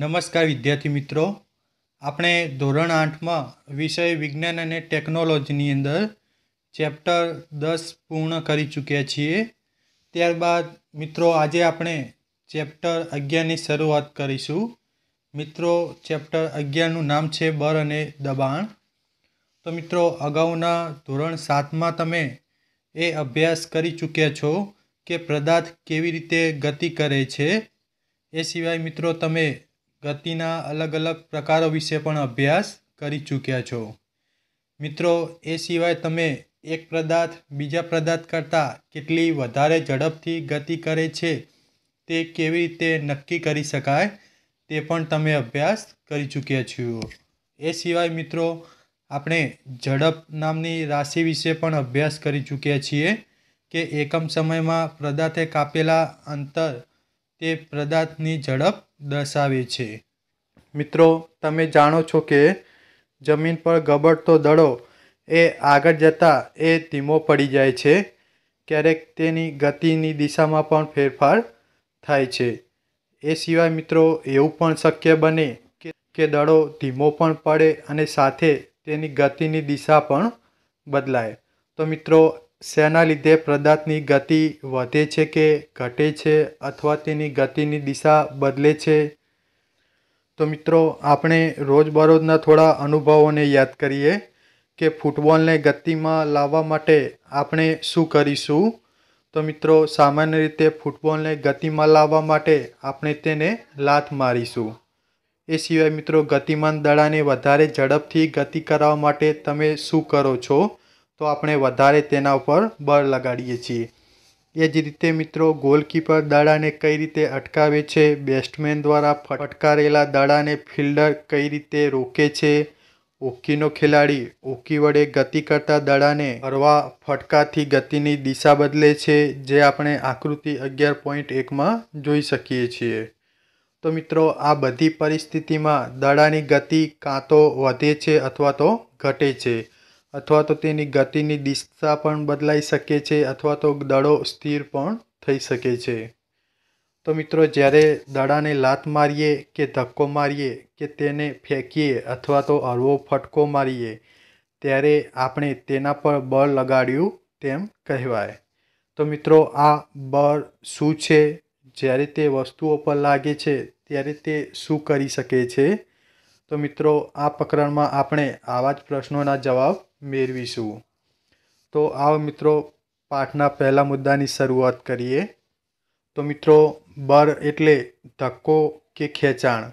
નમસ્કાર વિદ્યાર્થી મિત્રો આપણે ધોરણ આઠમાં વિષય વિજ્ઞાન અને ટેકનોલોજીની અંદર ચેપ્ટર દસ પૂર્ણ કરી ચૂક્યા છીએ ત્યારબાદ મિત્રો આજે આપણે ચેપ્ટર અગિયારની શરૂઆત કરીશું મિત્રો ચેપ્ટર અગિયારનું નામ છે બર અને દબાણ તો મિત્રો અગાઉના ધોરણ સાતમાં તમે એ અભ્યાસ કરી ચૂક્યા છો કે પદાર્થ કેવી રીતે ગતિ કરે છે એ સિવાય મિત્રો તમે ગતિના અલગ અલગ પ્રકારો વિશે પણ અભ્યાસ કરી ચૂક્યા છો મિત્રો એ સિવાય તમે એક પદાર્થ બીજા પદાર્થ કરતાં કેટલી વધારે ઝડપથી ગતિ કરે છે તે કેવી રીતે નક્કી કરી શકાય તે પણ તમે અભ્યાસ કરી ચૂક્યા છો એ સિવાય મિત્રો આપણે ઝડપ નામની રાશિ વિશે પણ અભ્યાસ કરી ચૂક્યા છીએ કે એકમ સમયમાં પદાર્થે કાપેલા અંતર તે પદાર્થની ઝડપ દર્શાવે છે મિત્રો તમે જાણો છો કે જમીન પર ગબડતો દડો એ આગળ જતાં એ ધીમો પડી જાય છે ક્યારેક તેની ગતિની દિશામાં પણ ફેરફાર થાય છે એ સિવાય મિત્રો એવું પણ શક્ય બને કે દડો ધીમો પણ પડે અને સાથે તેની ગતિની દિશા પણ બદલાય તો મિત્રો શેના લીધે પદાર્થની ગતિ વધે છે કે ઘટે છે અથવા તેની ગતિની દિશા બદલે છે તો મિત્રો આપણે રોજબરોજના થોડા અનુભવોને યાદ કરીએ કે ફૂટબોલને ગતિમાં લાવવા માટે આપણે શું કરીશું તો મિત્રો સામાન્ય રીતે ફૂટબોલને ગતિમાં લાવવા માટે આપણે તેને લાત મારીશું એ સિવાય મિત્રો ગતિમાન દડાને વધારે ઝડપથી ગતિ કરાવવા માટે તમે શું કરો છો તો આપણે વધારે તેના ઉપર બળ લગાડીએ છીએ એ જ રીતે મિત્રો ગોલકીપર દાડાને કઈ રીતે અટકાવે છે બેટ્સમેન દ્વારા ફટકારેલા દાડાને ફિલ્ડર કઈ રીતે રોકે છે હોકીનો ખેલાડી હોકી વડે ગતિ કરતા દાડાને હરવા ફટકાથી ગતિની દિશા બદલે છે જે આપણે આકૃતિ અગિયાર પોઈન્ટ એકમાં જોઈ શકીએ છીએ તો મિત્રો આ બધી પરિસ્થિતિમાં દડાની ગતિ કાં તો વધે છે અથવા તો ઘટે છે અથવા તો તેની ગતિની દિશા પણ બદલાઈ શકે છે અથવા તો દડો સ્થિર પણ થઈ શકે છે તો મિત્રો જ્યારે દડાને લાત મારીએ કે ધક્કો મારીએ કે તેને ફેંકીએ અથવા તો હળવો ફટકો મારીએ ત્યારે આપણે તેના પર બળ લગાડ્યું તેમ કહેવાય તો મિત્રો આ બળ શું છે જ્યારે તે વસ્તુઓ પર લાગે છે ત્યારે તે શું કરી શકે છે તો મિત્રો આ પ્રકરણમાં આપણે આવા જ પ્રશ્નોના જવાબ મેળવીશું તો આવો મિત્રો પાઠના પહેલા મુદ્દાની શરૂઆત કરીએ તો મિત્રો બર એટલે ધક્કો કે ખેંચાણ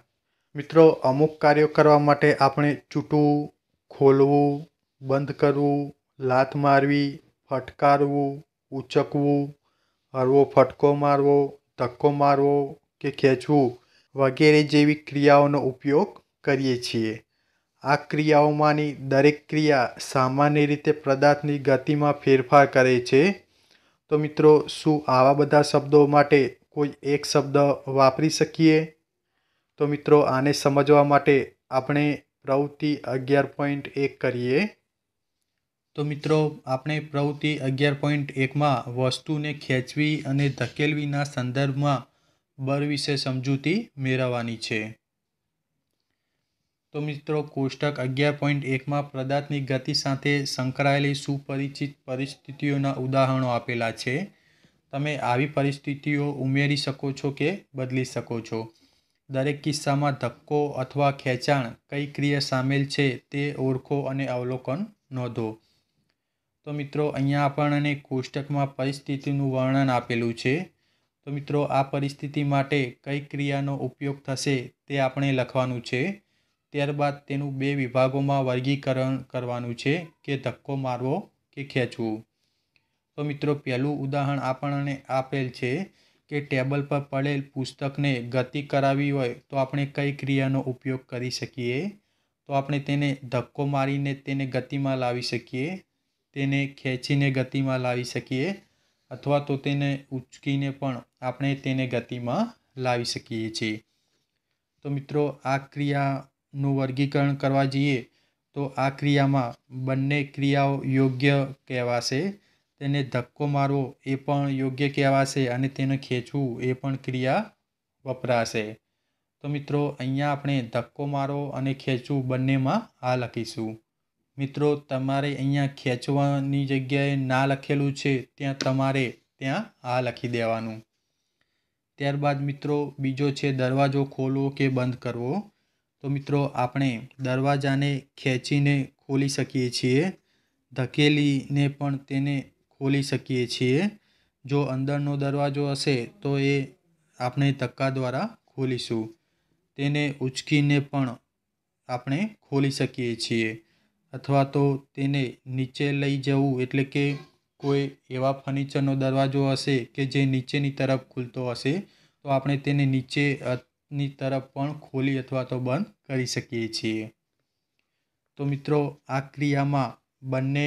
મિત્રો અમુક કાર્યો કરવા માટે આપણે ચૂંટવું ખોલવું બંધ કરવું લાત મારવી ફટકારવું ઉચકવું હળવો ફટકો મારવો ધક્કો મારવો કે ખેંચવું વગેરે જેવી ક્રિયાઓનો ઉપયોગ કરીએ છીએ આ ક્રિયાઓમાંની દરેક ક્રિયા સામાન્ય રીતે પદાર્થની ગતિમાં ફેરફાર કરે છે તો મિત્રો શું આવા બધા શબ્દો માટે કોઈ એક શબ્દ વાપરી શકીએ તો મિત્રો આને સમજવા માટે આપણે પ્રવૃત્તિ અગિયાર પોઈન્ટ એક કરીએ તો મિત્રો આપણે પ્રવૃત્તિ અગિયાર પોઈન્ટ એકમાં વસ્તુને ખેંચવી અને ધકેલવીના સંદર્ભમાં બર વિશે સમજૂતી મેળવવાની છે તો મિત્રો કોષ્ટક અગિયાર પોઈન્ટ એકમાં પદાર્થની ગતિ સાથે સંકળાયેલી સુપરિચિત પરિસ્થિતિઓના ઉદાહરણો આપેલા છે તમે આવી પરિસ્થિતિઓ ઉમેરી શકો છો કે બદલી શકો છો દરેક કિસ્સામાં ધક્કો અથવા ખેંચાણ કઈ ક્રિયા સામેલ છે તે ઓળખો અને અવલોકન નોંધો તો મિત્રો અહીંયા આપણને કોષ્ટકમાં પરિસ્થિતિનું વર્ણન આપેલું છે તો મિત્રો આ પરિસ્થિતિ માટે કઈ ક્રિયાનો ઉપયોગ થશે તે આપણે લખવાનું છે ત્યારબાદ તેનું બે વિભાગોમાં વર્ગીકરણ કરવાનું છે કે ધક્કો મારવો કે ખેંચવું તો મિત્રો પહેલું ઉદાહરણ આપણને આપેલ છે કે ટેબલ પર પડેલ પુસ્તકને ગતિ કરાવી હોય તો આપણે કઈ ક્રિયાનો ઉપયોગ કરી શકીએ તો આપણે તેને ધક્કો મારીને તેને ગતિમાં લાવી શકીએ તેને ખેંચીને ગતિમાં લાવી શકીએ અથવા તો તેને ઉચકીને પણ આપણે તેને ગતિમાં લાવી શકીએ છીએ તો મિત્રો આ ક્રિયા નું વર્ગીકરણ કરવા જઈએ તો આ ક્રિયામાં બંને ક્રિયાઓ યોગ્ય કહેવાશે તેને ધક્કો મારવો એ પણ યોગ્ય કહેવાશે અને તેને ખેંચવું એ પણ ક્રિયા વપરાશે તો મિત્રો અહીંયા આપણે ધક્કો મારો અને ખેંચવું બંનેમાં આ લખીશું મિત્રો તમારે અહીંયા ખેંચવાની જગ્યાએ ના લખેલું છે ત્યાં તમારે ત્યાં આ લખી દેવાનું ત્યારબાદ મિત્રો બીજો છે દરવાજો ખોલવો કે બંધ કરવો તો મિત્રો આપણે દરવાજાને ખેંચીને ખોલી શકીએ છીએ ધકેલીને પણ તેને ખોલી શકીએ છીએ જો અંદરનો દરવાજો હશે તો એ આપણે ધક્કા દ્વારા ખોલીશું તેને ઉચકીને પણ આપણે ખોલી શકીએ છીએ અથવા તો તેને નીચે લઈ જવું એટલે કે કોઈ એવા ફર્નિચરનો દરવાજો હશે કે જે નીચેની તરફ ખુલતો હશે તો આપણે તેને નીચે ની તરફ પણ ખોલી અથવા તો બંધ કરી શકીએ છીએ તો મિત્રો આ ક્રિયામાં બંને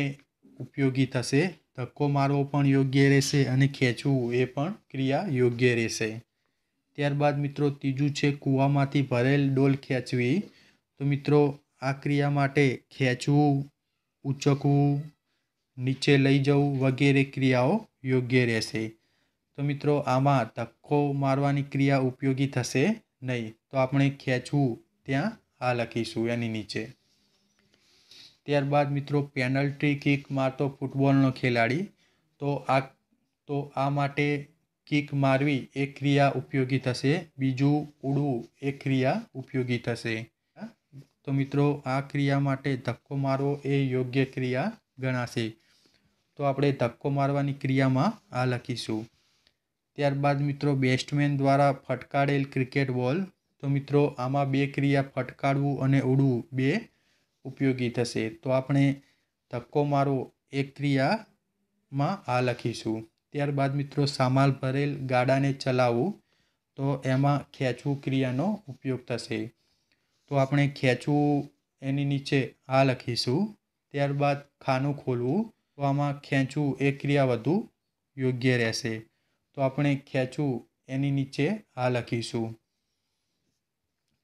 ઉપયોગી થશે ધક્કો મારવો પણ યોગ્ય રહેશે અને ખેંચવું એ પણ ક્રિયા યોગ્ય રહેશે ત્યારબાદ મિત્રો ત્રીજું છે કૂવામાંથી ભરેલ ડોલ ખેંચવી તો મિત્રો આ ક્રિયા માટે ખેંચવું ઉચકવું નીચે લઈ જવું વગેરે ક્રિયાઓ યોગ્ય રહેશે તો મિત્રો આમાં ધક્કો મારવાની ક્રિયા ઉપયોગી થશે નહીં તો આપણે ખેંચવું ત્યાં આ લખીશું એની નીચે ત્યારબાદ મિત્રો પેનલ્ટી કિક મારતો ફૂટબોલનો ખેલાડી તો આ તો આ માટે કિક મારવી એ ક્રિયા ઉપયોગી થશે બીજું ઉડવું એ ક્રિયા ઉપયોગી થશે તો મિત્રો આ ક્રિયા માટે ધક્કો મારવો એ યોગ્ય ક્રિયા ગણાશે તો આપણે ધક્કો મારવાની ક્રિયામાં આ લખીશું ત્યારબાદ મિત્રો બેસ્ટમેન દ્વારા ફટકારેલ ક્રિકેટ બોલ તો મિત્રો આમાં બે ક્રિયા ફટકારવું અને ઉડવું બે ઉપયોગી થશે તો આપણે ધક્કો મારો એક ક્રિયામાં આ લખીશું ત્યારબાદ મિત્રો સામાલ ભરેલ ગાડાને ચલાવવું તો એમાં ખેંચવું ક્રિયાનો ઉપયોગ થશે તો આપણે ખેંચવું એની નીચે આ લખીશું ત્યારબાદ ખાનું ખોલવું તો આમાં ખેંચવું એ ક્રિયા વધુ યોગ્ય રહેશે તો આપણે ખેંચવું એની નીચે આ લખીશું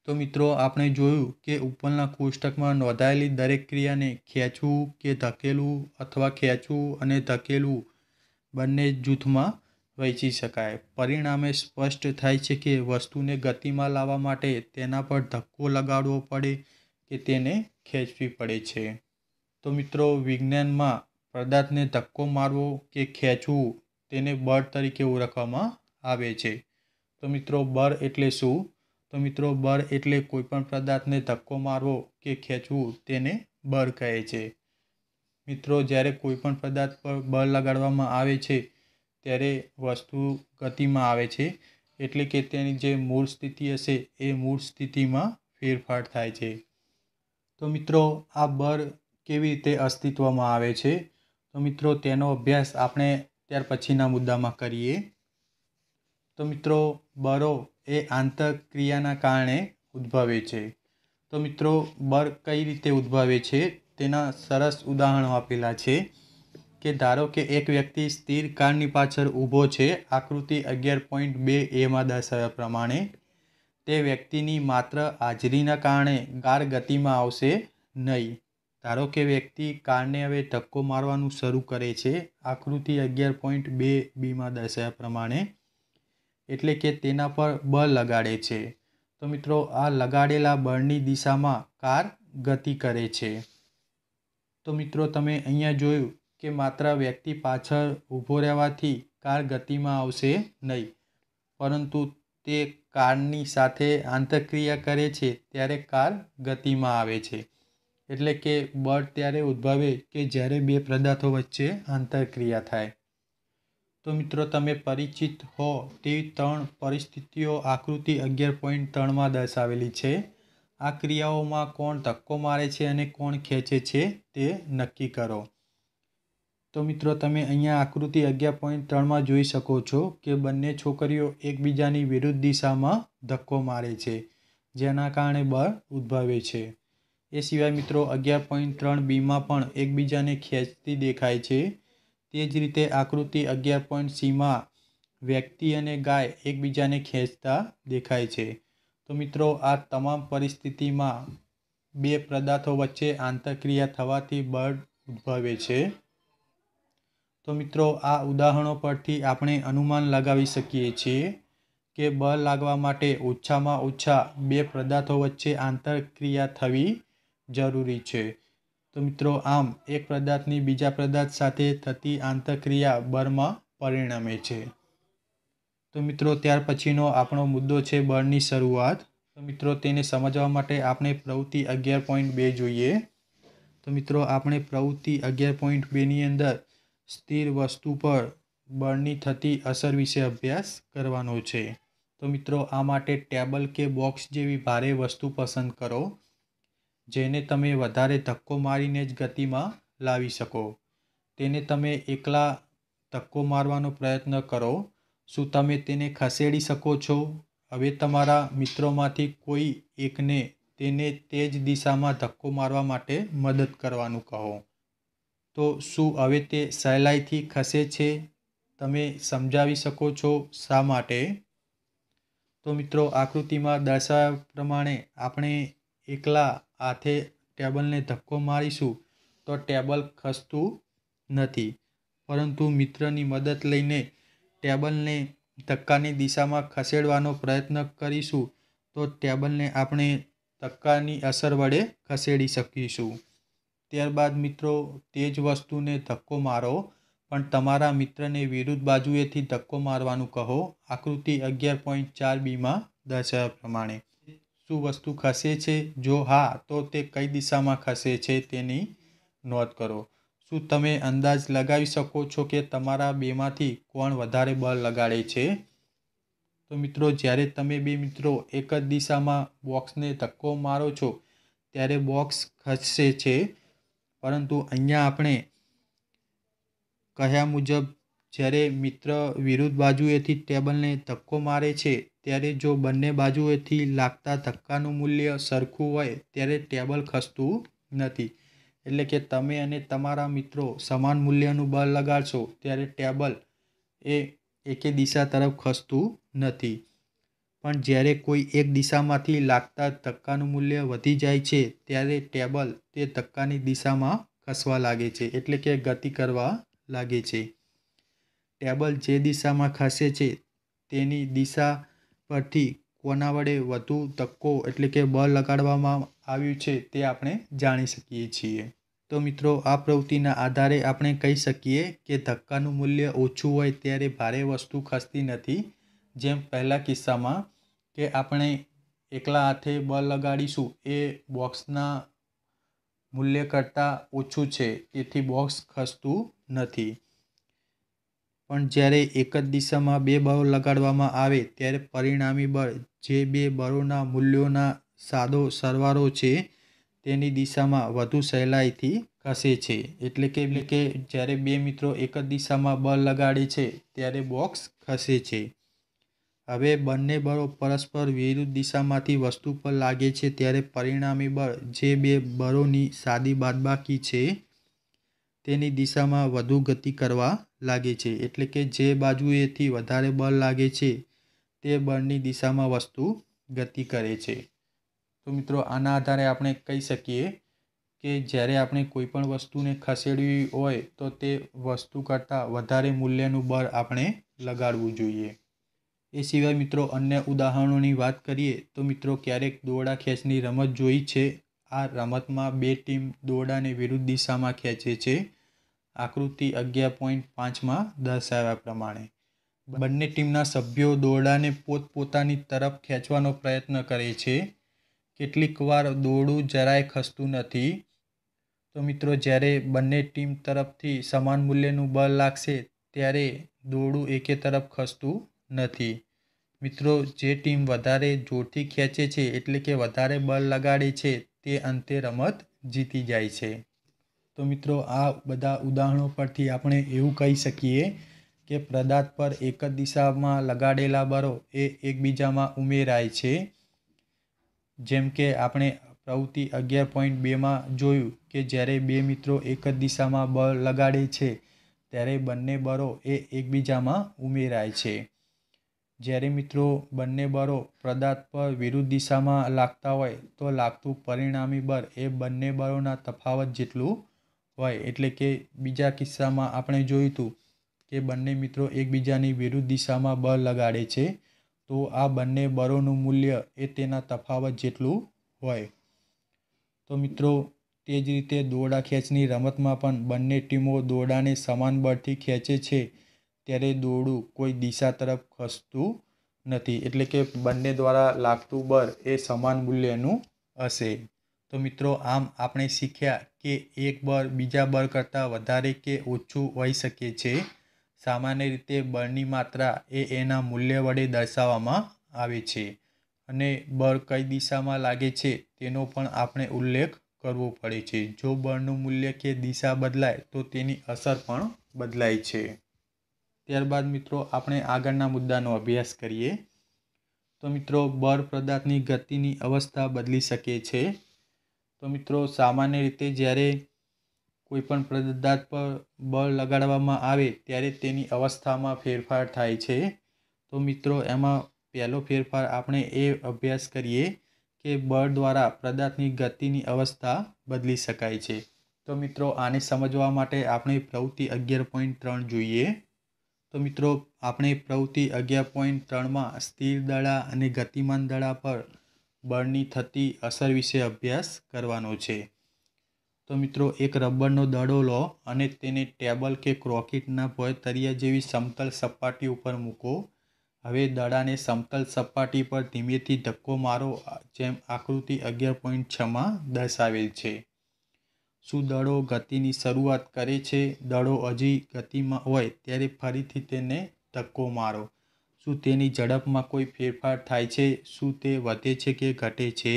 તો મિત્રો આપણે જોયું કે ઉપરના કોષ્ટકમાં નોંધાયેલી દરેક ક્રિયાને ખેંચવું કે ધકેલવું અથવા ખેંચવું અને ધકેલવું બંને જૂથમાં વહેંચી શકાય પરિણામે સ્પષ્ટ થાય છે કે વસ્તુને ગતિમાં લાવવા માટે તેના પર ધક્કો લગાડવો પડે કે તેને ખેંચવી પડે છે તો મિત્રો વિજ્ઞાનમાં પદાર્થને ધક્કો મારવો કે ખેંચવું તેને બળ તરીકે ઓળખવામાં આવે છે તો મિત્રો બળ એટલે શું તો મિત્રો બળ એટલે કોઈપણ પદાર્થને ધક્કો મારવો કે ખેંચવું તેને બળ કહે છે મિત્રો જ્યારે કોઈપણ પદાર્થ પર બળ લગાડવામાં આવે છે ત્યારે વસ્તુ ગતિમાં આવે છે એટલે કે તેની જે મૂળ સ્થિતિ હશે એ મૂળ સ્થિતિમાં ફેરફાર થાય છે તો મિત્રો આ બળ કેવી રીતે અસ્તિત્વમાં આવે છે તો મિત્રો તેનો અભ્યાસ આપણે ત્યાર પછીના મુદ્દામાં કરીએ તો મિત્રો બરો એ આંતરક્રિયાના કારણે ઉદ્ભવે છે તો મિત્રો બર કઈ રીતે ઉદ્ભવે છે તેના સરસ ઉદાહરણો આપેલા છે કે ધારો કે એક વ્યક્તિ સ્થિર કારની પાછળ ઊભો છે આકૃતિ અગિયાર પોઈન્ટ બે એમાં દર્શાવ્યા પ્રમાણે તે વ્યક્તિની માત્ર હાજરીના કારણે ગાર ગતિમાં આવશે નહીં ધારો કે વ્યક્તિ કારને હવે ધક્કો મારવાનું શરૂ કરે છે આકૃતિ અગિયાર પોઈન્ટ બે બીમાં દર્શાવ્યા પ્રમાણે એટલે કે તેના પર બળ લગાડે છે તો મિત્રો આ લગાડેલા બળની દિશામાં કાર ગતિ કરે છે તો મિત્રો તમે અહીંયા જોયું કે માત્ર વ્યક્તિ પાછળ ઊભો રહેવાથી કાર ગતિમાં આવશે નહીં પરંતુ તે કારની સાથે આંતરક્રિયા કરે છે ત્યારે કાર ગતિમાં આવે છે એટલે કે બળ ત્યારે ઉદ્ભવે કે જ્યારે બે પદાર્થો વચ્ચે આંતરક્રિયા થાય તો મિત્રો તમે પરિચિત હો તેવી ત્રણ પરિસ્થિતિઓ આકૃતિ અગિયાર પોઈન્ટ ત્રણમાં દર્શાવેલી છે આ ક્રિયાઓમાં કોણ ધક્કો મારે છે અને કોણ ખેંચે છે તે નક્કી કરો તો મિત્રો તમે અહીંયા આકૃતિ અગિયાર પોઈન્ટ ત્રણમાં જોઈ શકો છો કે બંને છોકરીઓ એકબીજાની વિરુદ્ધ દિશામાં ધક્કો મારે છે જેના કારણે બળ ઉદ્ભવે છે એ સિવાય મિત્રો અગિયાર પોઈન્ટ ત્રણ બીમાં પણ એકબીજાને ખેંચતી દેખાય છે તે જ રીતે આકૃતિ અગિયાર પોઈન્ટ સીમાં વ્યક્તિ અને ગાય એકબીજાને ખેંચતા દેખાય છે તો મિત્રો આ તમામ પરિસ્થિતિમાં બે પદાર્થો વચ્ચે આંતરક્રિયા થવાથી બળ ઉદ્ભવે છે તો મિત્રો આ ઉદાહરણો પરથી આપણે અનુમાન લગાવી શકીએ છીએ કે બળ લાગવા માટે ઓછામાં ઓછા બે પદાર્થો વચ્ચે આંતરક્રિયા થવી જરૂરી છે તો મિત્રો આમ એક પદાર્થની બીજા પદાર્થ સાથે થતી આંતરક્રિયા બળમાં પરિણમે છે તો મિત્રો ત્યાર પછીનો આપણો મુદ્દો છે બળની શરૂઆત તો મિત્રો તેને સમજવા માટે આપણે પ્રવૃત્તિ અગિયાર પોઈન્ટ બે જોઈએ તો મિત્રો આપણે પ્રવૃત્તિ અગિયાર પોઈન્ટ બેની અંદર સ્થિર વસ્તુ પર બળની થતી અસર વિશે અભ્યાસ કરવાનો છે તો મિત્રો આ માટે ટેબલ કે બોક્સ જેવી ભારે વસ્તુ પસંદ કરો જેને તમે વધારે ધક્કો મારીને જ ગતિમાં લાવી શકો તેને તમે એકલા ધક્કો મારવાનો પ્રયત્ન કરો શું તમે તેને ખસેડી શકો છો હવે તમારા મિત્રોમાંથી કોઈ એકને તેને તે જ દિશામાં ધક્કો મારવા માટે મદદ કરવાનું કહો તો શું હવે તે સહેલાઈથી ખસે છે તમે સમજાવી શકો છો શા માટે તો મિત્રો આકૃતિમાં દર્શાવ્યા પ્રમાણે આપણે એકલા હાથે ટેબલને ધક્કો મારીશું તો ટેબલ ખસતું નથી પરંતુ મિત્રની મદદ લઈને ટેબલને ધક્કાની દિશામાં ખસેડવાનો પ્રયત્ન કરીશું તો ટેબલને આપણે ધક્કાની અસર વડે ખસેડી શકીશું ત્યારબાદ મિત્રો તે જ વસ્તુને ધક્કો મારો પણ તમારા મિત્રને વિરુદ્ધ બાજુએથી ધક્કો મારવાનું કહો આકૃતિ અગિયાર પોઈન્ટ ચાર બીમાં દર્શાવ્યા પ્રમાણે શું વસ્તુ ખસે છે જો હા તો તે કઈ દિશામાં ખસે છે તેની નોંધ કરો શું તમે અંદાજ લગાવી શકો છો કે તમારા બેમાંથી કોણ વધારે બળ લગાડે છે તો મિત્રો જ્યારે તમે બે મિત્રો એક જ દિશામાં બોક્સને ધક્કો મારો છો ત્યારે બોક્સ ખસે છે પરંતુ અહીંયા આપણે કહ્યા મુજબ જ્યારે મિત્ર વિરુદ્ધ બાજુએથી ટેબલને ધક્કો મારે છે ત્યારે જો બંને બાજુએથી લાગતા ધક્કાનું મૂલ્ય સરખું હોય ત્યારે ટેબલ ખસતું નથી એટલે કે તમે અને તમારા મિત્રો સમાન મૂલ્યનું બળ લગાડશો ત્યારે ટેબલ એ એકે દિશા તરફ ખસતું નથી પણ જ્યારે કોઈ એક દિશામાંથી લાગતા ધક્કાનું મૂલ્ય વધી જાય છે ત્યારે ટેબલ તે ધક્કાની દિશામાં ખસવા લાગે છે એટલે કે ગતિ કરવા લાગે છે ટેબલ જે દિશામાં ખસે છે તેની દિશા પરથી કોના વડે વધુ ધક્કો એટલે કે બળ લગાડવામાં આવ્યું છે તે આપણે જાણી શકીએ છીએ તો મિત્રો આ પ્રવૃત્તિના આધારે આપણે કહી શકીએ કે ધક્કાનું મૂલ્ય ઓછું હોય ત્યારે ભારે વસ્તુ ખસતી નથી જેમ પહેલા કિસ્સામાં કે આપણે એકલા હાથે બળ લગાડીશું એ બોક્સના મૂલ્ય કરતાં ઓછું છે તેથી બોક્સ ખસતું નથી પણ જ્યારે એક જ દિશામાં બે બળ લગાડવામાં આવે ત્યારે પરિણામી બળ જે બે બળોના મૂલ્યોના સાદો સરવાળો છે તેની દિશામાં વધુ સહેલાઈથી ખસે છે એટલે કે એટલે કે જ્યારે બે મિત્રો એક જ દિશામાં બળ લગાડે છે ત્યારે બોક્સ ખસે છે હવે બંને બળો પરસ્પર વિરુદ્ધ દિશામાંથી વસ્તુ પર લાગે છે ત્યારે પરિણામી બળ જે બે બળોની સાદી બાદબાકી છે તેની દિશામાં વધુ ગતિ કરવા લાગે છે એટલે કે જે બાજુએથી વધારે બળ લાગે છે તે બળની દિશામાં વસ્તુ ગતિ કરે છે તો મિત્રો આના આધારે આપણે કહી શકીએ કે જ્યારે આપણે કોઈ પણ વસ્તુને ખસેડવી હોય તો તે વસ્તુ કરતાં વધારે મૂલ્યનું બળ આપણે લગાડવું જોઈએ એ સિવાય મિત્રો અન્ય ઉદાહરણોની વાત કરીએ તો મિત્રો ક્યારેક દોડા ખેંચની રમત જોઈ છે આ રમતમાં બે ટીમ દોરડાને વિરુદ્ધ દિશામાં ખેંચે છે આકૃતિ અગિયાર પોઈન્ટ પાંચમાં દર્શાવ્યા પ્રમાણે બંને ટીમના સભ્યો દોરડાને પોતપોતાની તરફ ખેંચવાનો પ્રયત્ન કરે છે કેટલીકવાર દોરડું જરાય ખસતું નથી તો મિત્રો જ્યારે બંને ટીમ તરફથી સમાન મૂલ્યનું બળ લાગશે ત્યારે દોરડું એકે તરફ ખસતું નથી મિત્રો જે ટીમ વધારે જોરથી ખેંચે છે એટલે કે વધારે બળ લગાડે છે તે અંતે રમત જીતી જાય છે તો મિત્રો આ બધા ઉદાહરણો પરથી આપણે એવું કહી શકીએ કે પ્રદાર્થ પર એક જ દિશામાં લગાડેલા બળો એ એકબીજામાં ઉમેરાય છે જેમ કે આપણે પ્રવૃત્તિ અગિયાર પોઈન્ટ બેમાં જોયું કે જ્યારે બે મિત્રો એક જ દિશામાં બળ લગાડે છે ત્યારે બંને બળો એ એકબીજામાં ઉમેરાય છે જ્યારે મિત્રો બંને બળો પદાર્થ પર વિરુદ્ધ દિશામાં લાગતા હોય તો લાગતું પરિણામી બળ એ બંને બળોના તફાવત જેટલું હોય એટલે કે બીજા કિસ્સામાં આપણે જોયું હતું કે બંને મિત્રો એકબીજાની વિરુદ્ધ દિશામાં બળ લગાડે છે તો આ બંને બળોનું મૂલ્ય એ તેના તફાવત જેટલું હોય તો મિત્રો તે જ રીતે દોડા ખેંચની રમતમાં પણ બંને ટીમો દોડાને સમાન બળથી ખેંચે છે ત્યારે દોડું કોઈ દિશા તરફ ખસતું નથી એટલે કે બંને દ્વારા લાગતું બળ એ સમાન મૂલ્યનું હશે તો મિત્રો આમ આપણે શીખ્યા કે એક બળ બીજા બળ કરતાં વધારે કે ઓછું હોઈ શકે છે સામાન્ય રીતે બળની માત્રા એ એના મૂલ્ય વડે દર્શાવવામાં આવે છે અને બળ કઈ દિશામાં લાગે છે તેનો પણ આપણે ઉલ્લેખ કરવો પડે છે જો બળનું મૂલ્ય કે દિશા બદલાય તો તેની અસર પણ બદલાય છે ત્યારબાદ મિત્રો આપણે આગળના મુદ્દાનો અભ્યાસ કરીએ તો મિત્રો બળ પદાર્થની ગતિની અવસ્થા બદલી શકે છે તો મિત્રો સામાન્ય રીતે જ્યારે કોઈપણ પદાર્થ પર બળ લગાડવામાં આવે ત્યારે તેની અવસ્થામાં ફેરફાર થાય છે તો મિત્રો એમાં પહેલો ફેરફાર આપણે એ અભ્યાસ કરીએ કે બળ દ્વારા પ્રદાર્થની ગતિની અવસ્થા બદલી શકાય છે તો મિત્રો આને સમજવા માટે આપણે પ્રવૃત્તિ અગિયાર પોઈન્ટ ત્રણ જોઈએ તો મિત્રો આપણે પ્રવૃત્તિ અગિયાર પોઈન્ટ ત્રણમાં સ્થિર દળા અને ગતિમાન દળા પર બળની થતી અસર વિશે અભ્યાસ કરવાનો છે તો મિત્રો એક રબરનો દડો લો અને તેને ટેબલ કે ક્રોકીટના ભોય તરિયા જેવી સમતલ સપાટી ઉપર મૂકો હવે દડાને સમતલ સપાટી પર ધીમેથી ધક્કો મારો જેમ આકૃતિ અગિયાર પોઈન્ટ છમાં દર્શાવેલ છે શું દડો ગતિની શરૂઆત કરે છે દડો હજી ગતિમાં હોય ત્યારે ફરીથી તેને ધક્કો મારો શું તેની ઝડપમાં કોઈ ફેરફાર થાય છે શું તે વધે છે કે ઘટે છે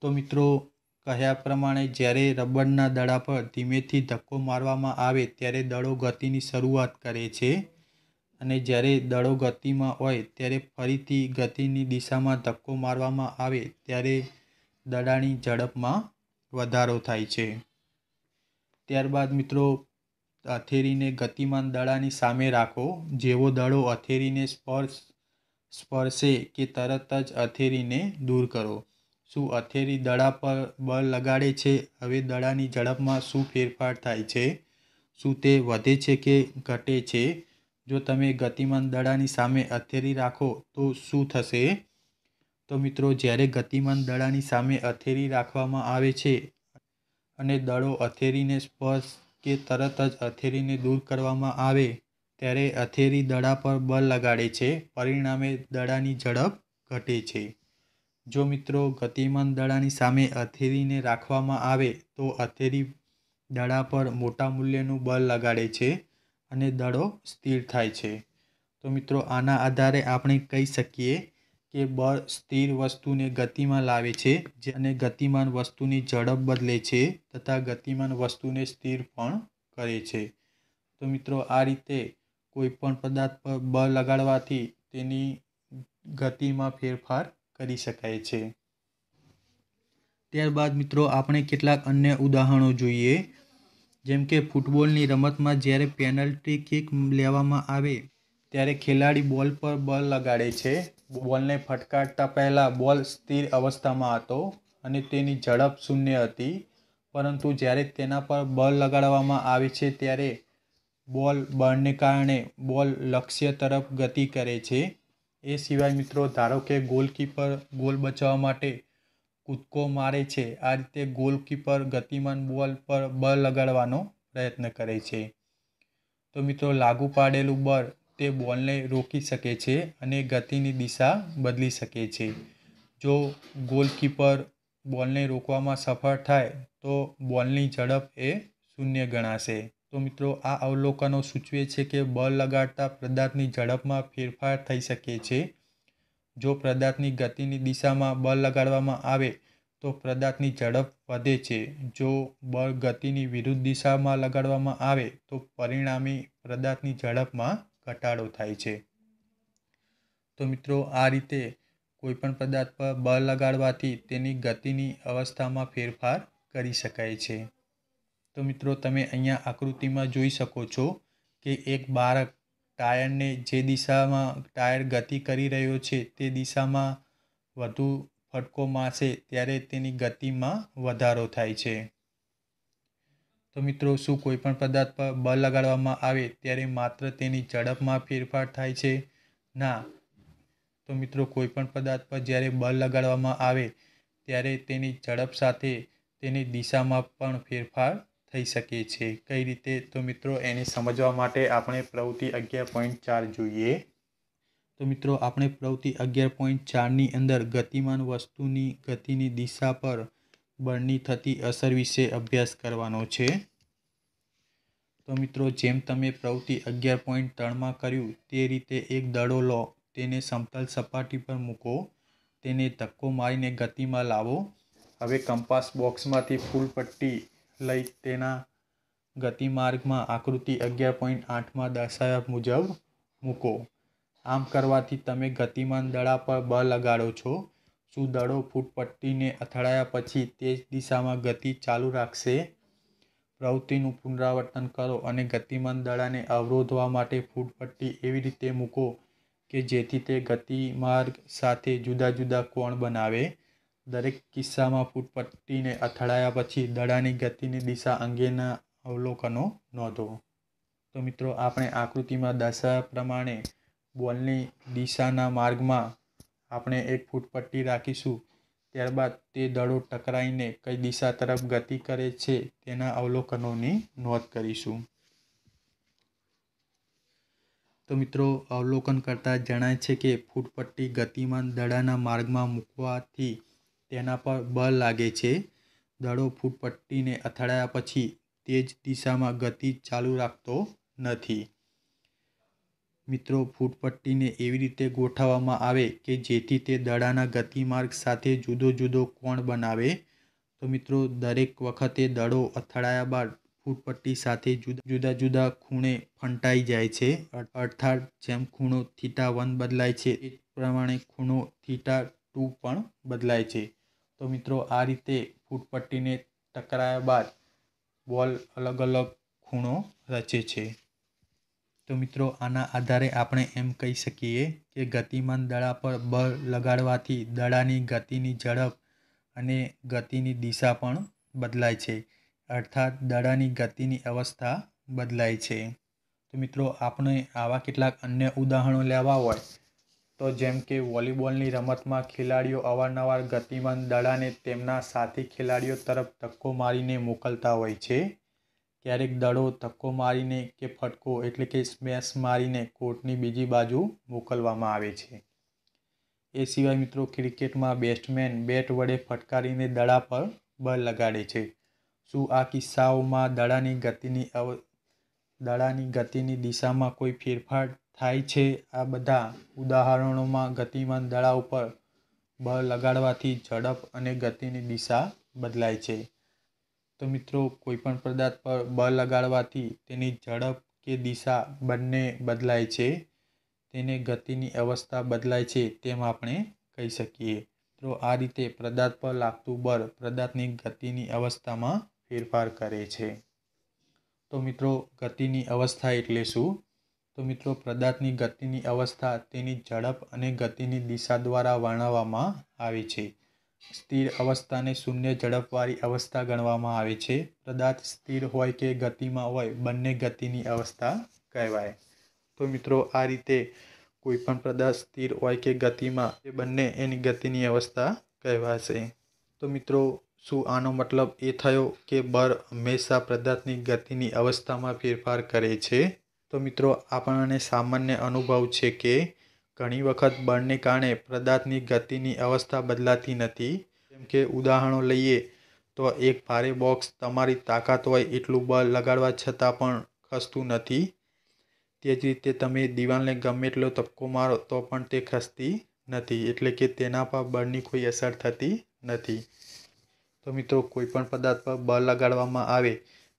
તો મિત્રો કહ્યા પ્રમાણે જ્યારે રબરના દડા પર ધીમેથી ધક્કો મારવામાં આવે ત્યારે દડો ગતિની શરૂઆત કરે છે અને જ્યારે દડો ગતિમાં હોય ત્યારે ફરીથી ગતિની દિશામાં ધક્કો મારવામાં આવે ત્યારે દડાની ઝડપમાં વધારો થાય છે ત્યારબાદ મિત્રો અથેરીને ગતિમાન દડાની સામે રાખો જેવો દડો અથેરીને સ્પર્શ સ્પર્શે કે તરત જ અથેરીને દૂર કરો શું અથેરી દડા પર બળ લગાડે છે હવે દડાની ઝડપમાં શું ફેરફાર થાય છે શું તે વધે છે કે ઘટે છે જો તમે ગતિમાન દડાની સામે અથેરી રાખો તો શું થશે તો મિત્રો જ્યારે ગતિમાન દડાની સામે અથેરી રાખવામાં આવે છે અને દડો અથેરીને સ્પર્શ કે તરત જ અથેરીને દૂર કરવામાં આવે ત્યારે અથેરી દડા પર બળ લગાડે છે પરિણામે દડાની ઝડપ ઘટે છે જો મિત્રો ગતિમાન દડાની સામે અથેરીને રાખવામાં આવે તો અથેરી દડા પર મોટા મૂલ્યનું બળ લગાડે છે અને દડો સ્થિર થાય છે તો મિત્રો આના આધારે આપણે કહી શકીએ કે બળ સ્થિર વસ્તુને ગતિમાં લાવે છે અને ગતિમાન વસ્તુની ઝડપ બદલે છે તથા ગતિમાન વસ્તુને સ્થિર પણ કરે છે તો મિત્રો આ રીતે કોઈપણ પદાર્થ પર બળ લગાડવાથી તેની ગતિમાં ફેરફાર કરી શકાય છે ત્યારબાદ મિત્રો આપણે કેટલાક અન્ય ઉદાહરણો જોઈએ જેમ કે ફૂટબોલની રમતમાં જ્યારે પેનલ્ટી કિક લેવામાં આવે ત્યારે ખેલાડી બોલ પર બળ લગાડે છે બોલને ફટકારતા પહેલાં બોલ સ્થિર અવસ્થામાં હતો અને તેની ઝડપ શૂન્ય હતી પરંતુ જ્યારે તેના પર બળ લગાડવામાં આવે છે ત્યારે બોલ બળને કારણે બોલ લક્ષ્ય તરફ ગતિ કરે છે એ સિવાય મિત્રો ધારો કે ગોલકીપર ગોલ બચાવવા માટે કૂદકો મારે છે આ રીતે ગોલકીપર ગતિમાન બોલ પર બળ લગાડવાનો પ્રયત્ન કરે છે તો મિત્રો લાગુ પાડેલું બળ તે બોલને રોકી શકે છે અને ગતિની દિશા બદલી શકે છે જો ગોલકીપર બોલને રોકવામાં સફળ થાય તો બોલની ઝડપ એ શૂન્ય ગણાશે તો મિત્રો આ અવલોકનો સૂચવે છે કે બોલ લગાડતા પદાર્થની ઝડપમાં ફેરફાર થઈ શકે છે જો પદાર્થની ગતિની દિશામાં બળ લગાડવામાં આવે તો પદાર્થની ઝડપ વધે છે જો બળ ગતિની વિરુદ્ધ દિશામાં લગાડવામાં આવે તો પરિણામી પદાર્થની ઝડપમાં ઘટાડો થાય છે તો મિત્રો આ રીતે કોઈપણ પદાર્થ પર બળ લગાડવાથી તેની ગતિની અવસ્થામાં ફેરફાર કરી શકાય છે તો મિત્રો તમે અહીંયા આકૃતિમાં જોઈ શકો છો કે એક બાળક ટાયરને જે દિશામાં ટાયર ગતિ કરી રહ્યો છે તે દિશામાં વધુ ફટકો મારશે ત્યારે તેની ગતિમાં વધારો થાય છે તો મિત્રો શું કોઈ પણ પદાર્થ પર બળ લગાડવામાં આવે ત્યારે માત્ર તેની ઝડપમાં ફેરફાર થાય છે ના તો મિત્રો કોઈપણ પદાર્થ પર જ્યારે બળ લગાડવામાં આવે ત્યારે તેની ઝડપ સાથે તેની દિશામાં પણ ફેરફાર થઈ શકે છે કઈ રીતે તો મિત્રો એને સમજવા માટે આપણે પ્રવૃત્તિ અગિયાર પોઈન્ટ ચાર જોઈએ તો મિત્રો આપણે પ્રવૃત્તિ અગિયાર પોઈન્ટ ચારની અંદર ગતિમાન વસ્તુની ગતિની દિશા પર બળની થતી અસર વિશે અભ્યાસ કરવાનો છે તો મિત્રો જેમ તમે પ્રવૃત્તિ અગિયાર પોઈન્ટ ત્રણમાં કર્યું તે રીતે એક દડો લો તેને સમતલ સપાટી પર મૂકો તેને ધક્કો મારીને ગતિમાં લાવો હવે કંપાસ બોક્સમાંથી ફૂલ પટ્ટી લઈ તેના ગતિમાર્ગમાં આકૃતિ અગિયાર પોઈન્ટ આઠમાં દર્શાવ્યા મુજબ મૂકો આમ કરવાથી તમે ગતિમાન દડા પર બળ લગાડો છો શું દડો ફૂટપટ્ટીને અથડાયા પછી તે જ દિશામાં ગતિ ચાલુ રાખશે પ્રવૃત્તિનું પુનરાવર્તન કરો અને ગતિમાન દડાને અવરોધવા માટે ફૂટપટ્ટી એવી રીતે મૂકો કે જેથી તે ગતિમાર્ગ સાથે જુદા જુદા કોણ બનાવે દરેક કિસ્સામાં ફૂટપટ્ટીને અથડાયા પછી દડાની ગતિની દિશા અંગેના અવલોકનો નોંધો તો મિત્રો આપણે આકૃતિમાં દશા પ્રમાણે બોલની દિશાના માર્ગમાં આપણે એક ફૂટ પટ્ટી રાખીશું ત્યારબાદ તે દળો ટકરાઈને કઈ દિશા તરફ ગતિ કરે છે તેના અવલોકનોની નોંધ કરીશું તો મિત્રો અવલોકન કરતાં જણાય છે કે ફૂટપટ્ટી ગતિમાન દડાના માર્ગમાં મૂકવાથી તેના પર બળ લાગે છે દડો ફૂટપટ્ટીને અથડાયા પછી તે જ દિશામાં ગતિ ચાલુ રાખતો નથી મિત્રો ફૂટપટ્ટીને એવી રીતે ગોઠવવામાં આવે કે જેથી તે દડાના ગતિમાર્ગ સાથે જુદો જુદો કોણ બનાવે તો મિત્રો દરેક વખતે દડો અથડાયા બાદ ફૂટપટ્ટી સાથે જુદા જુદા જુદા ખૂણે ફંટાઈ જાય છે અર્થાત જેમ ખૂણો થીટા વન બદલાય છે એ પ્રમાણે ખૂણો થીટા ટુ પણ બદલાય છે તો મિત્રો આ રીતે ફૂટપટ્ટીને ટકરાયા બાદ બોલ અલગ અલગ ખૂણો રચે છે તો મિત્રો આના આધારે આપણે એમ કહી શકીએ કે ગતિમાન દડા પર બળ લગાડવાથી દડાની ગતિની ઝડપ અને ગતિની દિશા પણ બદલાય છે અર્થાત દડાની ગતિની અવસ્થા બદલાય છે તો મિત્રો આપણે આવા કેટલાક અન્ય ઉદાહરણો લેવા હોય તો જેમ કે વોલીબોલની રમતમાં ખેલાડીઓ અવારનવાર ગતિમાન દડાને તેમના સાથી ખેલાડીઓ તરફ ધક્કો મારીને મોકલતા હોય છે ક્યારેક દડો ધક્કો મારીને કે ફટકો એટલે કે સ્મેશ મારીને કોર્ટની બીજી બાજુ મોકલવામાં આવે છે એ સિવાય મિત્રો ક્રિકેટમાં બેટ્સમેન બેટ વડે ફટકારીને દડા પર બળ લગાડે છે શું આ કિસ્સાઓમાં દડાની ગતિની અવ દડાની ગતિની દિશામાં કોઈ ફેરફાર થાય છે આ બધા ઉદાહરણોમાં ગતિમાન દડા ઉપર બળ લગાડવાથી ઝડપ અને ગતિની દિશા બદલાય છે તો મિત્રો કોઈપણ પદાર્થ પર બળ લગાડવાથી તેની ઝડપ કે દિશા બંને બદલાય છે તેને ગતિની અવસ્થા બદલાય છે તેમ આપણે કહી શકીએ તો આ રીતે પદાર્થ પર લાગતું બળ પદાર્થની ગતિની અવસ્થામાં ફેરફાર કરે છે તો મિત્રો ગતિની અવસ્થા એટલે શું તો મિત્રો પદાર્થની ગતિની અવસ્થા તેની ઝડપ અને ગતિની દિશા દ્વારા વર્ણવવામાં આવે છે સ્થિર અવસ્થાને શૂન્ય ઝડપવાળી અવસ્થા ગણવામાં આવે છે પદાર્થ સ્થિર હોય કે ગતિમાં હોય બંને ગતિની અવસ્થા કહેવાય તો મિત્રો આ રીતે કોઈ પણ પદાર્થ સ્થિર હોય કે ગતિમાં એ બંને એની ગતિની અવસ્થા કહેવાશે તો મિત્રો શું આનો મતલબ એ થયો કે બર હંમેશા પદાર્થની ગતિની અવસ્થામાં ફેરફાર કરે છે તો મિત્રો આપણને સામાન્ય અનુભવ છે કે ઘણી વખત બળને કારણે પદાર્થની ગતિની અવસ્થા બદલાતી નથી જેમ કે ઉદાહરણો લઈએ તો એક ભારે બોક્સ તમારી તાકાત હોય એટલું બળ લગાડવા છતાં પણ ખસતું નથી તે જ રીતે તમે દિવાલને ગમે એટલો તપકો મારો તો પણ તે ખસતી નથી એટલે કે તેના પર બળની કોઈ અસર થતી નથી તો મિત્રો કોઈપણ પદાર્થ પર બળ લગાડવામાં આવે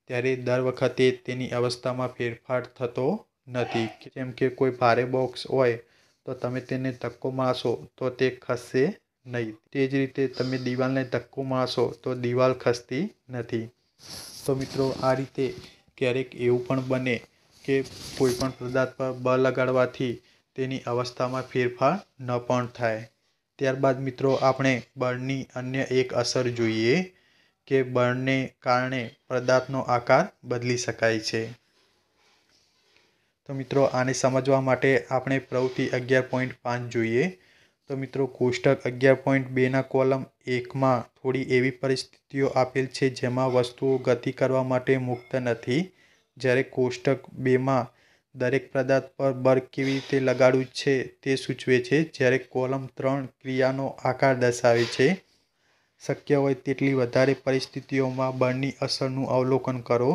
ત્યારે દર વખતે તેની અવસ્થામાં ફેરફાર થતો નથી જેમ કે કોઈ ભારે બોક્સ હોય તો તમે તેને ધક્કો મારશો તો તે ખસશે નહીં તે જ રીતે તમે દિવાલને ધક્કો મારશો તો દિવાલ ખસતી નથી તો મિત્રો આ રીતે ક્યારેક એવું પણ બને કે કોઈપણ પદાર્થ પર બળ લગાડવાથી તેની અવસ્થામાં ફેરફાર ન પણ થાય ત્યારબાદ મિત્રો આપણે બળની અન્ય એક અસર જોઈએ કે બળને કારણે પદાર્થનો આકાર બદલી શકાય છે તો મિત્રો આને સમજવા માટે આપણે પ્રવૃત્તિ અગિયાર પોઈન્ટ પાંચ જોઈએ તો મિત્રો કોષ્ટક અગિયાર પોઈન્ટ બેના કોલમ એકમાં થોડી એવી પરિસ્થિતિઓ આપેલ છે જેમાં વસ્તુઓ ગતિ કરવા માટે મુક્ત નથી જ્યારે કોષ્ટક બેમાં દરેક પદાર્થ પર બળ કેવી રીતે લગાડવું છે તે સૂચવે છે જ્યારે કોલમ ત્રણ ક્રિયાનો આકાર દર્શાવે છે શક્ય હોય તેટલી વધારે પરિસ્થિતિઓમાં બળની અસરનું અવલોકન કરો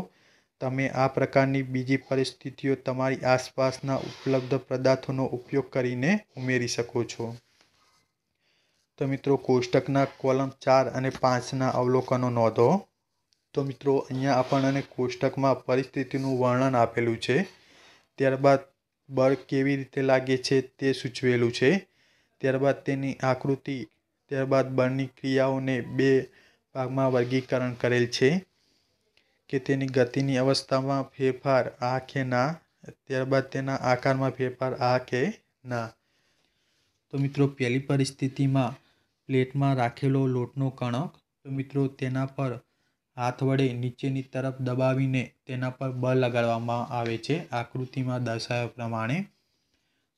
તમે આ પ્રકારની બીજી પરિસ્થિતિઓ તમારી આસપાસના ઉપલબ્ધ પદાર્થોનો ઉપયોગ કરીને ઉમેરી શકો છો તો મિત્રો કોષ્ટકના કોલમ ચાર અને પાંચના અવલોકનો નોંધો તો મિત્રો અહીંયા આપણને કોષ્ટકમાં પરિસ્થિતિનું વર્ણન આપેલું છે ત્યારબાદ બળ કેવી રીતે લાગે છે તે સૂચવેલું છે ત્યારબાદ તેની આકૃતિ ત્યારબાદ બળની ક્રિયાઓને બે ભાગમાં વર્ગીકરણ કરેલ છે કે તેની ગતિની અવસ્થામાં ફેરફાર આ કે ના ત્યારબાદ તેના આકારમાં ફેરફાર આ કે ના તો મિત્રો પહેલી પરિસ્થિતિમાં પ્લેટમાં રાખેલો લોટનો કણક તો મિત્રો તેના પર હાથ વડે નીચેની તરફ દબાવીને તેના પર બળ લગાડવામાં આવે છે આકૃતિમાં દર્શાવ્યા પ્રમાણે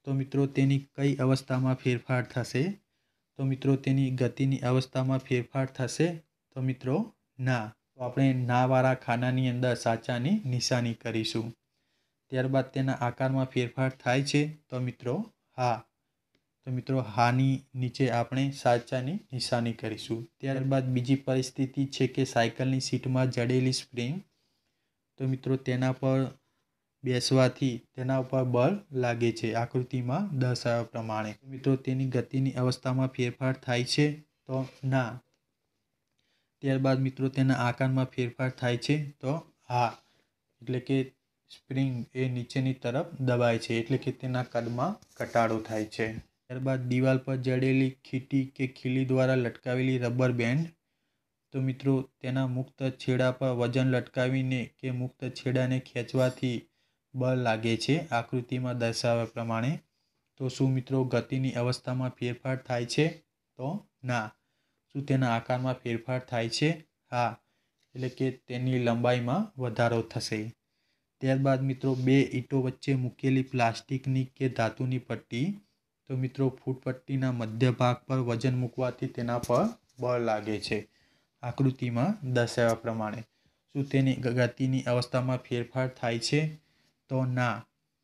તો મિત્રો તેની કઈ અવસ્થામાં ફેરફાર થશે તો મિત્રો તેની ગતિની અવસ્થામાં ફેરફાર થશે તો મિત્રો ના તો આપણે નાવાળા ખાનાની અંદર સાચાની નિશાની કરીશું ત્યારબાદ તેના આકારમાં ફેરફાર થાય છે તો મિત્રો હા તો મિત્રો હાની નીચે આપણે સાચાની નિશાની કરીશું ત્યારબાદ બીજી પરિસ્થિતિ છે કે સાયકલની સીટમાં જડેલી સ્પ્રિંગ તો મિત્રો તેના પર બેસવાથી તેના ઉપર બળ લાગે છે આકૃતિમાં દર્શાવ્યા પ્રમાણે મિત્રો તેની ગતિની અવસ્થામાં ફેરફાર થાય છે તો ના ત્યારબાદ મિત્રો તેના આકારમાં ફેરફાર થાય છે તો હા એટલે કે સ્પ્રિંગ એ નીચેની તરફ દબાય છે એટલે કે તેના કદમાં ઘટાડો થાય છે ત્યારબાદ દિવાલ પર જડેલી ખીટી કે ખીલી દ્વારા લટકાવેલી રબર બેન્ડ તો મિત્રો તેના મુક્ત છેડા પર વજન લટકાવીને કે મુક્ત છેડાને ખેંચવાથી બળ લાગે છે આકૃતિમાં દર્શાવ્યા પ્રમાણે તો શું મિત્રો ગતિની અવસ્થામાં ફેરફાર થાય છે તો ના શું તેના આકારમાં ફેરફાર થાય છે હા એટલે કે તેની લંબાઈમાં વધારો થશે ત્યારબાદ મિત્રો બે ઈંટો વચ્ચે મૂકેલી પ્લાસ્ટિકની કે ધાતુની પટ્ટી તો મિત્રો ફૂટપટ્ટીના મધ્ય ભાગ પર વજન મૂકવાથી તેના પર બળ લાગે છે આકૃતિમાં દર્શાવ્યા પ્રમાણે શું તેની ગતિની અવસ્થામાં ફેરફાર થાય છે તો ના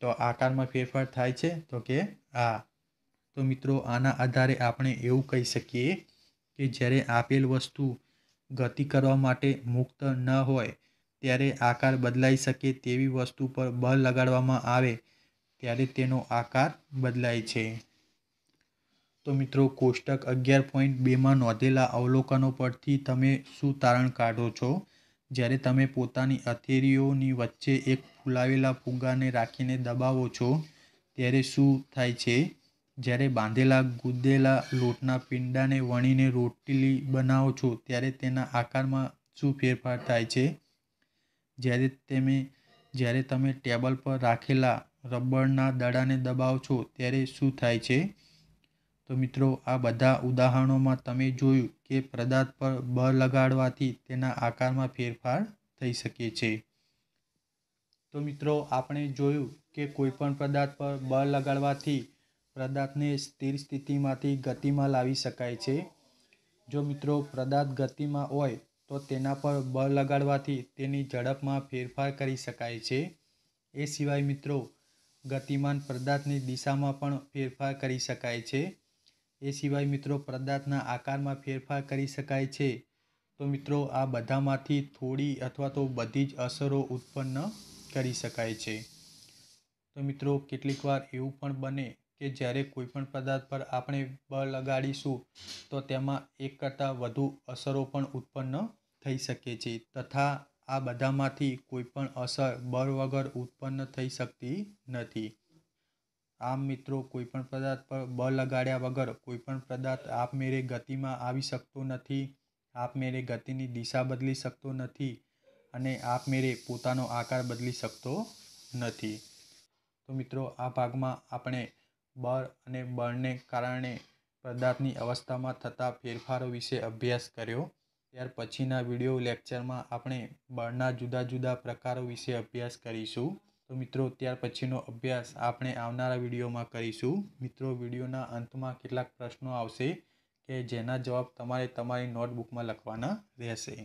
તો આકારમાં ફેરફાર થાય છે તો કે હા તો મિત્રો આના આધારે આપણે એવું કહી શકીએ કે જ્યારે આપેલ વસ્તુ ગતિ કરવા માટે મુક્ત ન હોય ત્યારે આકાર બદલાઈ શકે તેવી વસ્તુ પર બળ લગાડવામાં આવે ત્યારે તેનો આકાર બદલાય છે તો મિત્રો કોષ્ટક અગિયાર પોઈન્ટ બેમાં નોંધેલા અવલોકનો પરથી તમે શું તારણ કાઢો છો જ્યારે તમે પોતાની અથેરીઓની વચ્ચે એક ફૂલાવેલા ફુગ્ગાને રાખીને દબાવો છો ત્યારે શું થાય છે જ્યારે બાંધેલા ગૂંદેલા લોટના પિંડાને વણીને રોટલી બનાવો છો ત્યારે તેના આકારમાં શું ફેરફાર થાય છે જ્યારે તમે જ્યારે તમે ટેબલ પર રાખેલા રબરના દડાને દબાવો છો ત્યારે શું થાય છે તો મિત્રો આ બધા ઉદાહરણોમાં તમે જોયું કે પદાર્થ પર બળ લગાડવાથી તેના આકારમાં ફેરફાર થઈ શકે છે તો મિત્રો આપણે જોયું કે કોઈપણ પદાર્થ પર બળ લગાડવાથી પદાર્થને સ્થિર સ્થિતિમાંથી ગતિમાં લાવી શકાય છે જો મિત્રો પ્રદાર્થ ગતિમાં હોય તો તેના પર બળ લગાડવાથી તેની ઝડપમાં ફેરફાર કરી શકાય છે એ સિવાય મિત્રો ગતિમાન પદાર્થની દિશામાં પણ ફેરફાર કરી શકાય છે એ સિવાય મિત્રો પદાર્થના આકારમાં ફેરફાર કરી શકાય છે તો મિત્રો આ બધામાંથી થોડી અથવા તો બધી જ અસરો ઉત્પન્ન કરી શકાય છે તો મિત્રો કેટલીકવાર એવું પણ બને કે જ્યારે કોઈપણ પદાર્થ પર આપણે બળ લગાડીશું તો તેમાં એક કરતાં વધુ અસરો પણ ઉત્પન્ન થઈ શકે છે તથા આ બધામાંથી કોઈપણ અસર બળ વગર ઉત્પન્ન થઈ શકતી નથી આમ મિત્રો કોઈપણ પદાર્થ પર બળ લગાડ્યા વગર કોઈપણ પદાર્થ આપમેળે ગતિમાં આવી શકતો નથી આપમેરે ગતિની દિશા બદલી શકતો નથી અને આપમેરે પોતાનો આકાર બદલી શકતો નથી તો મિત્રો આ ભાગમાં આપણે બળ અને બળને કારણે પદાર્થની અવસ્થામાં થતા ફેરફારો વિશે અભ્યાસ કર્યો ત્યાર પછીના વિડીયો લેક્ચરમાં આપણે બળના જુદા જુદા પ્રકારો વિશે અભ્યાસ કરીશું તો મિત્રો ત્યાર પછીનો અભ્યાસ આપણે આવનારા વિડીયોમાં કરીશું મિત્રો વિડીયોના અંતમાં કેટલાક પ્રશ્નો આવશે કે જેના જવાબ તમારે તમારી નોટબુકમાં લખવાના રહેશે